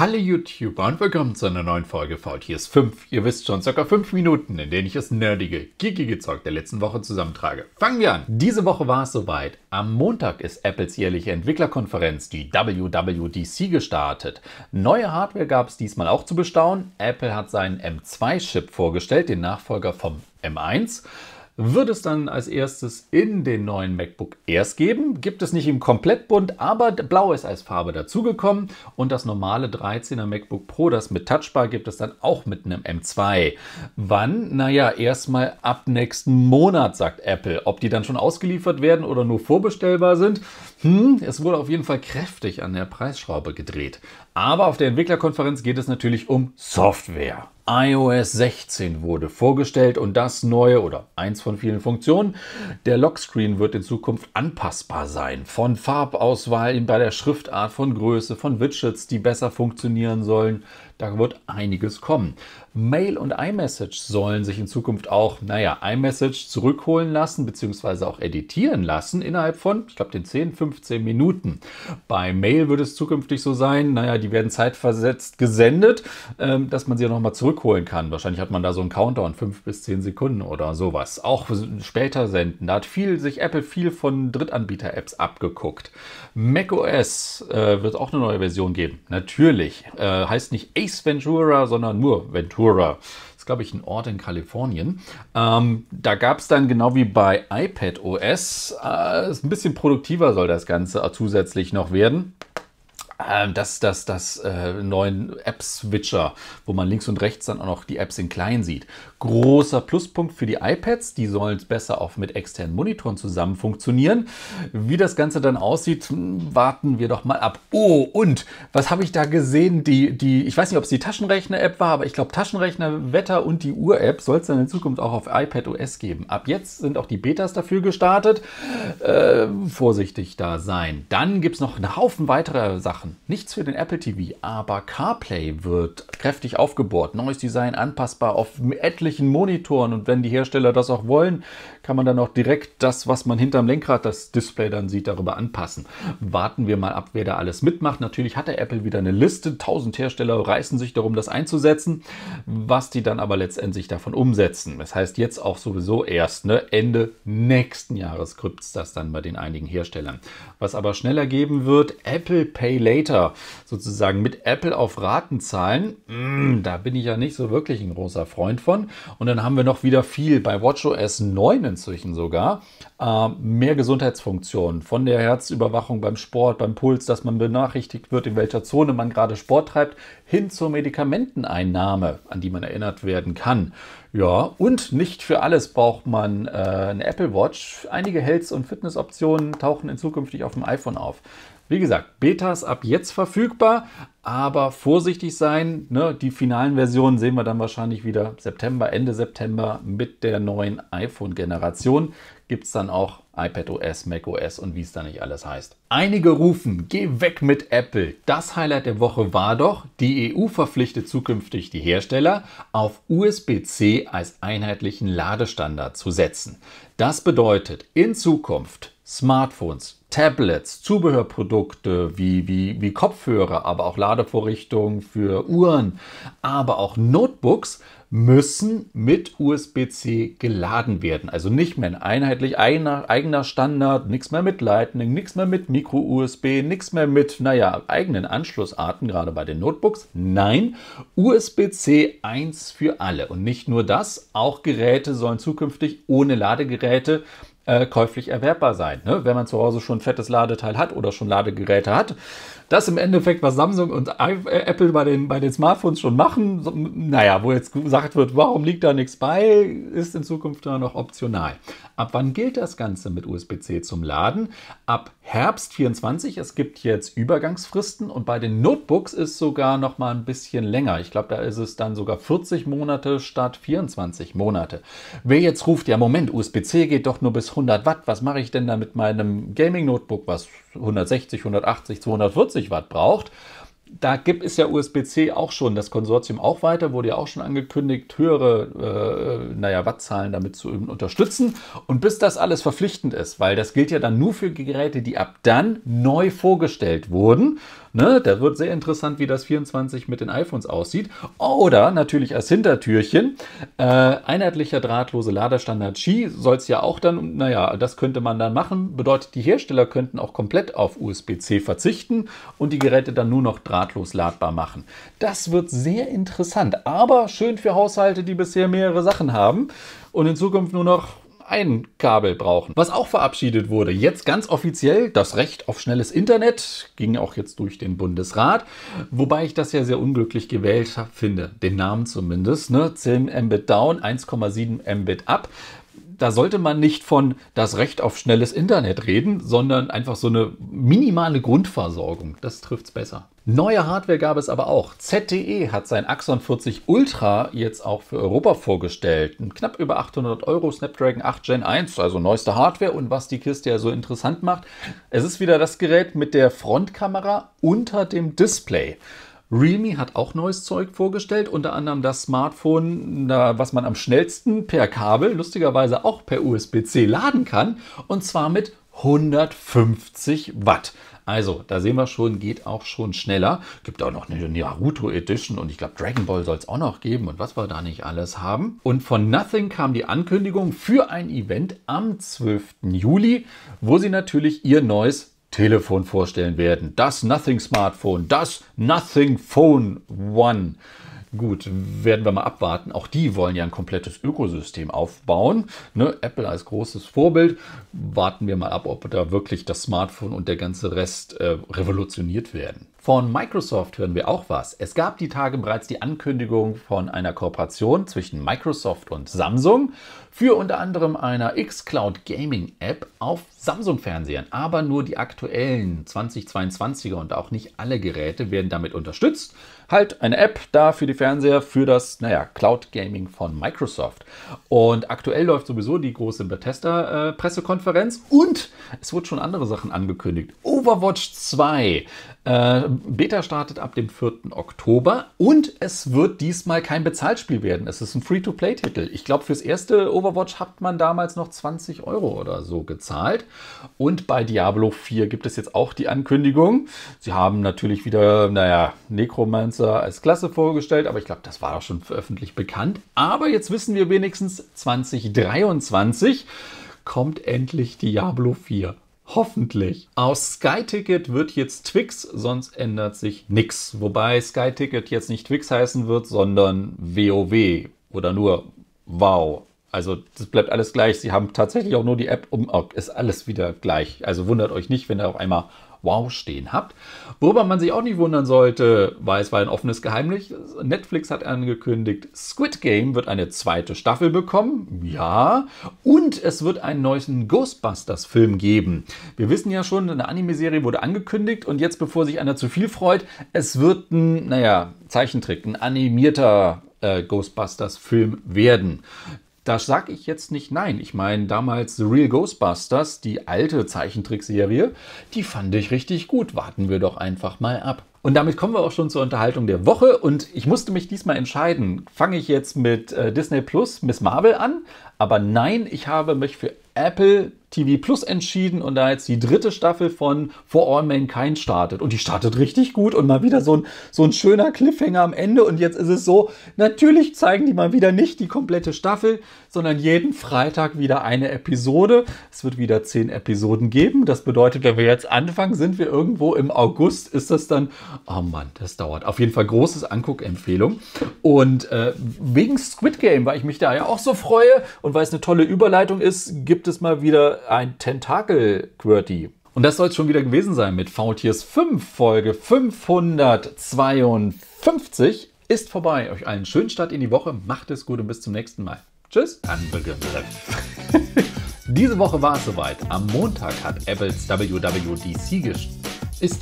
Hallo YouTuber und willkommen zu einer neuen Folge VTS 5. Ihr wisst schon, circa 5 Minuten, in denen ich das nerdige, geekige Zeug der letzten Woche zusammentrage. Fangen wir an! Diese Woche war es soweit. Am Montag ist Apples jährliche Entwicklerkonferenz, die WWDC, gestartet. Neue Hardware gab es diesmal auch zu bestaunen. Apple hat seinen M2-Chip vorgestellt, den Nachfolger vom M1 wird es dann als erstes in den neuen MacBook Airs geben. Gibt es nicht im Komplettbund, aber blau ist als Farbe dazugekommen und das normale 13er MacBook Pro, das mit Touchbar gibt es dann auch mit einem M2. Wann? Naja, erstmal ab nächsten Monat, sagt Apple. Ob die dann schon ausgeliefert werden oder nur vorbestellbar sind? Hm, es wurde auf jeden Fall kräftig an der Preisschraube gedreht. Aber auf der Entwicklerkonferenz geht es natürlich um Software iOS 16 wurde vorgestellt und das neue oder eins von vielen Funktionen. Der Lockscreen wird in Zukunft anpassbar sein. Von Farbauswahl bei der Schriftart, von Größe, von Widgets, die besser funktionieren sollen. Da wird einiges kommen. Mail und iMessage sollen sich in Zukunft auch, naja, iMessage zurückholen lassen, beziehungsweise auch editieren lassen innerhalb von, ich glaube, den 10, 15 Minuten. Bei Mail wird es zukünftig so sein, naja, die werden zeitversetzt gesendet, ähm, dass man sie ja nochmal zurückholen kann. Wahrscheinlich hat man da so einen Countdown, 5 bis 10 Sekunden oder sowas. Auch später senden. Da hat viel, sich Apple viel von Drittanbieter-Apps abgeguckt. macOS äh, wird auch eine neue Version geben. Natürlich. Äh, heißt nicht Ace Ace Ventura, sondern nur Ventura. Das ist, glaube ich, ein Ort in Kalifornien. Ähm, da gab es dann genau wie bei iPad OS, äh, ein bisschen produktiver soll das Ganze zusätzlich noch werden. Ähm, das, das, das äh, neuen App-Switcher, wo man links und rechts dann auch noch die Apps in klein sieht. Großer Pluspunkt für die iPads, die sollen besser auch mit externen Monitoren zusammen funktionieren. Wie das Ganze dann aussieht, hm, warten wir doch mal ab. Oh, und was habe ich da gesehen? Die, die, ich weiß nicht, ob es die Taschenrechner-App war, aber ich glaube, Taschenrechner, Wetter und die Uhr-App soll es dann in Zukunft auch auf iPad OS geben. Ab jetzt sind auch die Betas dafür gestartet. Äh, vorsichtig da sein. Dann gibt es noch einen Haufen weiterer Sachen machen. Nichts für den Apple TV, aber CarPlay wird kräftig aufgebohrt. Neues Design anpassbar auf etlichen Monitoren und wenn die Hersteller das auch wollen, kann man dann auch direkt das, was man hinterm Lenkrad das Display dann sieht, darüber anpassen. Warten wir mal ab, wer da alles mitmacht. Natürlich hat der Apple wieder eine Liste. 1000 Hersteller reißen sich darum, das einzusetzen, was die dann aber letztendlich davon umsetzen. Das heißt jetzt auch sowieso erst ne, Ende nächsten Jahres es das dann bei den einigen Herstellern. Was aber schneller geben wird, Apple Pay Later Creator sozusagen mit Apple auf Raten zahlen. Mm, da bin ich ja nicht so wirklich ein großer Freund von. Und dann haben wir noch wieder viel bei WatchOS 9 inzwischen sogar. Äh, mehr Gesundheitsfunktionen von der Herzüberwachung beim Sport, beim Puls, dass man benachrichtigt wird, in welcher Zone man gerade Sport treibt, hin zur Medikamenteneinnahme, an die man erinnert werden kann. Ja, und nicht für alles braucht man äh, eine Apple Watch. Einige Health- und Fitnessoptionen tauchen in zukünftig auf dem iPhone auf. Wie gesagt, Betas ab jetzt verfügbar, aber vorsichtig sein. Ne? Die finalen Versionen sehen wir dann wahrscheinlich wieder September, Ende September mit der neuen iPhone-Generation. Gibt es dann auch iPadOS, macOS und wie es da nicht alles heißt. Einige rufen, geh weg mit Apple. Das Highlight der Woche war doch, die EU verpflichtet zukünftig die Hersteller, auf USB-C als einheitlichen Ladestandard zu setzen. Das bedeutet, in Zukunft Smartphones, Tablets, Zubehörprodukte wie, wie, wie Kopfhörer, aber auch Ladevorrichtungen für Uhren, aber auch Notebooks müssen mit USB-C geladen werden. Also nicht mehr ein einheitlich eigener, eigener Standard, nichts mehr mit Lightning, nichts mehr mit Micro-USB, nichts mehr mit, naja, eigenen Anschlussarten, gerade bei den Notebooks. Nein, USB-C 1 für alle. Und nicht nur das, auch Geräte sollen zukünftig ohne Ladegeräte äh, käuflich erwerbbar sein. Ne? Wenn man zu Hause schon ein fettes Ladeteil hat oder schon Ladegeräte hat, das im Endeffekt, was Samsung und äh, Apple bei den, bei den Smartphones schon machen, naja, wo jetzt gesagt wird, warum liegt da nichts bei, ist in Zukunft da noch optional. Ab wann gilt das Ganze mit USB-C zum Laden? Ab Herbst 24. Es gibt jetzt Übergangsfristen und bei den Notebooks ist sogar noch mal ein bisschen länger. Ich glaube, da ist es dann sogar 40 Monate statt 24 Monate. Wer jetzt ruft, ja Moment, USB-C geht doch nur bis 100 Watt. Was mache ich denn da mit meinem Gaming-Notebook, was 160, 180, 240 140 Watt braucht. Da gibt es ja USB-C auch schon, das Konsortium auch weiter, wurde ja auch schon angekündigt, höhere äh, naja, Wattzahlen damit zu unterstützen. Und bis das alles verpflichtend ist, weil das gilt ja dann nur für Geräte, die ab dann neu vorgestellt wurden. Ne? Da wird sehr interessant, wie das 24 mit den iPhones aussieht. Oder natürlich als Hintertürchen, äh, einheitlicher drahtlose Laderstandard Qi soll es ja auch dann, naja, das könnte man dann machen. Bedeutet, die Hersteller könnten auch komplett auf USB-C verzichten und die Geräte dann nur noch drahtlos ladbar machen. Das wird sehr interessant, aber schön für Haushalte, die bisher mehrere Sachen haben und in Zukunft nur noch ein Kabel brauchen. Was auch verabschiedet wurde, jetzt ganz offiziell das Recht auf schnelles Internet, ging auch jetzt durch den Bundesrat, wobei ich das ja sehr unglücklich gewählt finde, den Namen zumindest, ne? 10 Mbit down, 1,7 Mbit up da sollte man nicht von das Recht auf schnelles Internet reden, sondern einfach so eine minimale Grundversorgung. Das trifft es besser. Neue Hardware gab es aber auch. ZTE hat sein Axon 40 Ultra jetzt auch für Europa vorgestellt. Ein knapp über 800 Euro Snapdragon 8 Gen 1, also neueste Hardware. Und was die Kiste ja so interessant macht, es ist wieder das Gerät mit der Frontkamera unter dem Display. Realme hat auch neues Zeug vorgestellt, unter anderem das Smartphone, was man am schnellsten per Kabel, lustigerweise auch per USB-C laden kann, und zwar mit 150 Watt. Also, da sehen wir schon, geht auch schon schneller. Gibt auch noch eine Naruto Edition und ich glaube, Dragon Ball soll es auch noch geben und was wir da nicht alles haben. Und von Nothing kam die Ankündigung für ein Event am 12. Juli, wo sie natürlich ihr neues Telefon vorstellen werden. Das Nothing Smartphone, das Nothing Phone One. Gut, werden wir mal abwarten. Auch die wollen ja ein komplettes Ökosystem aufbauen. Ne? Apple als großes Vorbild. Warten wir mal ab, ob da wirklich das Smartphone und der ganze Rest äh, revolutioniert werden. Von Microsoft hören wir auch was. Es gab die Tage bereits die Ankündigung von einer Kooperation zwischen Microsoft und Samsung für unter anderem einer xCloud Gaming App auf Samsung-Fernsehern. Aber nur die aktuellen 2022er und auch nicht alle Geräte werden damit unterstützt. Halt eine App da für die Fernseher für das, naja, Cloud Gaming von Microsoft. Und aktuell läuft sowieso die große Bethesda-Pressekonferenz äh, und es wurden schon andere Sachen angekündigt. Overwatch 2. Äh, Beta startet ab dem 4. Oktober und es wird diesmal kein Bezahlspiel werden. Es ist ein Free-to-Play-Titel. Ich glaube, fürs erste Overwatch hat man damals noch 20 Euro oder so gezahlt. Und bei Diablo 4 gibt es jetzt auch die Ankündigung. Sie haben natürlich wieder, naja, Necromancer als Klasse vorgestellt, aber ich glaube, das war auch schon öffentlich bekannt. Aber jetzt wissen wir wenigstens 2023 kommt endlich Diablo 4. Hoffentlich. Aus Skyticket wird jetzt Twix, sonst ändert sich nichts. Wobei Skyticket jetzt nicht Twix heißen wird, sondern WoW oder nur Wow. Also das bleibt alles gleich. Sie haben tatsächlich auch nur die App um. Oh, ist alles wieder gleich. Also wundert euch nicht, wenn da auf einmal Wow stehen habt. Worüber man sich auch nicht wundern sollte, weil es war ein offenes Geheimnis. Netflix hat angekündigt, Squid Game wird eine zweite Staffel bekommen. Ja. Und es wird einen neuen Ghostbusters-Film geben. Wir wissen ja schon, eine Anime-Serie wurde angekündigt und jetzt, bevor sich einer zu viel freut, es wird ein, naja, Zeichentrick, ein animierter äh, Ghostbusters-Film werden. Da sage ich jetzt nicht nein. Ich meine, damals The Real Ghostbusters, die alte Zeichentrickserie, die fand ich richtig gut. Warten wir doch einfach mal ab. Und damit kommen wir auch schon zur Unterhaltung der Woche. Und ich musste mich diesmal entscheiden, fange ich jetzt mit äh, Disney Plus Miss Marvel an? Aber nein, ich habe mich für Apple TV Plus entschieden und da jetzt die dritte Staffel von For All Mankind startet. Und die startet richtig gut und mal wieder so ein, so ein schöner Cliffhanger am Ende. Und jetzt ist es so, natürlich zeigen die mal wieder nicht die komplette Staffel, sondern jeden Freitag wieder eine Episode. Es wird wieder zehn Episoden geben. Das bedeutet, wenn wir jetzt anfangen, sind wir irgendwo im August, ist das dann, oh Mann, das dauert. Auf jeden Fall großes Anguck-Empfehlung. Und äh, wegen Squid Game, weil ich mich da ja auch so freue und weil es eine tolle Überleitung ist, gibt es es mal wieder ein Tentakel-QWERTY. Und das soll es schon wieder gewesen sein mit VTS 5, Folge 552 ist vorbei. Euch allen schönen Start in die Woche. Macht es gut und bis zum nächsten Mal. Tschüss. Diese Woche war es soweit. Am Montag hat Apples WWDC gest ist